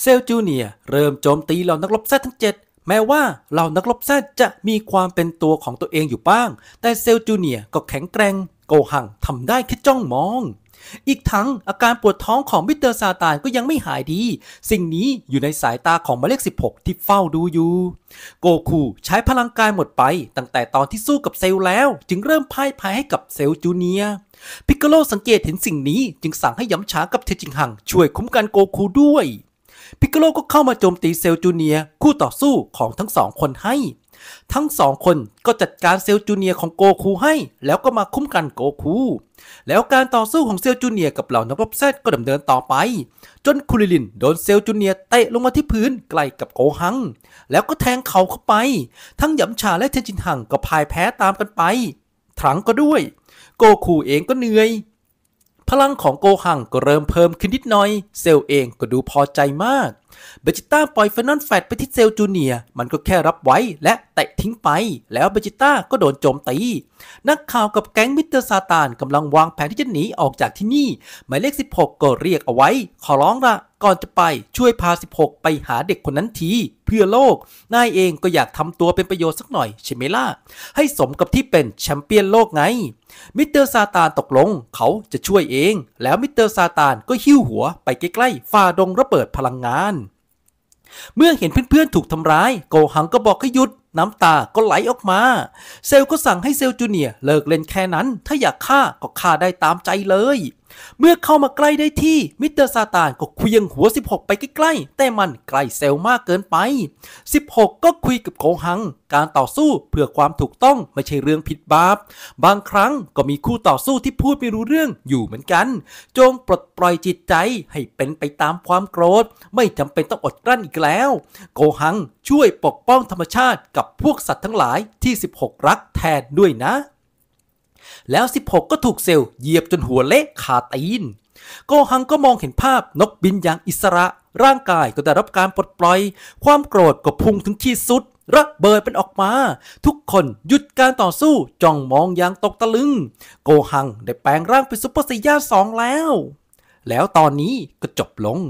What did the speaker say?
เซลจูเนียเริ่มโจมตีเหล่านักรบแซทั้ง 7 แม้ว่าเหล่านักรบแซจะมีความเป็นตัวของตัวเองอยู่บ้าง แต่เซลจูเนียก็แข็งแกร่งโกหังทำได้แค่จ้องมอง อีกทั้งอาการปวดท้องของมิสเตอร์ซาตานก็ยังไม่หายดี สิ่งนี้อยู่ในสายตาของหมายเลข16 ที่เฝ้าดูอยู่ โกคูใช้พลังกายหมดไป ตั้งแต่ตอนที่สู้กับเซลแล้ว จึงเริ่มพ่ายแพ้ให้กับเซลจูเนียพิกโลสังเกตเห็นสิ่งนี้จึงสั่งให้ย้ำช้ากับเทจิงหังช่วยคุ้มกันโกคูด้วยพิกโลก็เข้ามาโจมตีเซลจูเนียคู่ต่อสู้ของทั้งสองคนให้ ทั้งสองคนก็จัดการเซลจูเนียของโกคูให้แล้วก็มาคุ้มกันโกคูแล้วการต่อสู้ของเซลจูเนียกับเหล่านักรบแซดก็ดำเนินต่อไป จนคุริลินโดนเซลจูเนียเตะลงมาที่พื้นใกล้กับโกหังแล้วก็แทงเขาเข้าไป ทั้งหยาชาและเทนจินหังก็พ่ายแพ้ตามกันไปถังก็ด้วย โกคูเองก็เหนื่อยพลังของโกหังก็เริ่มเพิ่มขึ้นนิดหน่อยเซลเองก็ดูพอใจมากเบจิต้าปล่อยเฟนนอนแฟตไปที่เซลจูเนีย มันก็แค่รับไว้และเตะทิ้งไป แล้วเบจิต้าก็โดนโจมตี นักข่าวกับแก๊งมิสเตอร์ซาตานกำลังวางแผนที่จะหนีออกจากที่นี่ หมายเลข 16 ก็เรียกเอาไว้ ขอร้องละก่อนจะไปช่วยพา 16 ไปหาเด็กคนนั้นที เพื่อโลกนายเองก็อยากทำตัวเป็นประโยชน์สักหน่อยใช่ไหมล่ะ ให้สมกับที่เป็นแชมเปี้ยนโลกไง มิสเตอร์ซาตานตกลง เขาจะช่วยเอง แล้วมิสเตอร์ซาตานก็หิ้วหัวไปใกล้ๆฝ่าดงระเบิดพลังงานเมื่อเห็นเพื่อนๆ ถูกทำร้าย โกหังก็บอกให้หยุด น้ำตาก็ไหลออกมา เซลก็สั่งให้เซลจูเนียเลิกเล่นแค่นั้น ถ้าอยากฆ่าก็ฆ่าได้ตามใจเลยเมื่อเข้ามาใกล้ได้ที่มิสเตอร์ซาตานก็เคลียงหัว 16 ไปใกล้ๆ แต่มันใกล้เซลมากเกินไป 16 ก็คุยกับโคหังการต่อสู้เพื่อความถูกต้องไม่ใช่เรื่องผิดบาปบางครั้งก็มีคู่ต่อสู้ที่พูดไม่รู้เรื่องอยู่เหมือนกัน จงปลดปล่อยจิตใจให้เป็นไปตามความโกรธ ไม่จำเป็นต้องอดกลั้นอีกแล้ว โกหังช่วยปกป้องธรรมชาติกับพวกสัตว์ทั้งหลายที่ 16 รักแทนด้วยนะแล้ว 16 ก็ถูกเซลล์เหยียบจนหัวเละขาตีนโกหังก็มองเห็นภาพนกบินอย่างอิสระร่างกายก็ได้รับการปลดปล่อย ความโกรธก็พุ่งถึงที่สุด ระเบิดเป็นออกมา ทุกคนหยุดการต่อสู้จ้องมองอย่างตกตะลึง โกหังได้แปลงร่างเป็นซุปเปอร์ไซย่าสองแล้ว แล้วตอนนี้ก็จบลง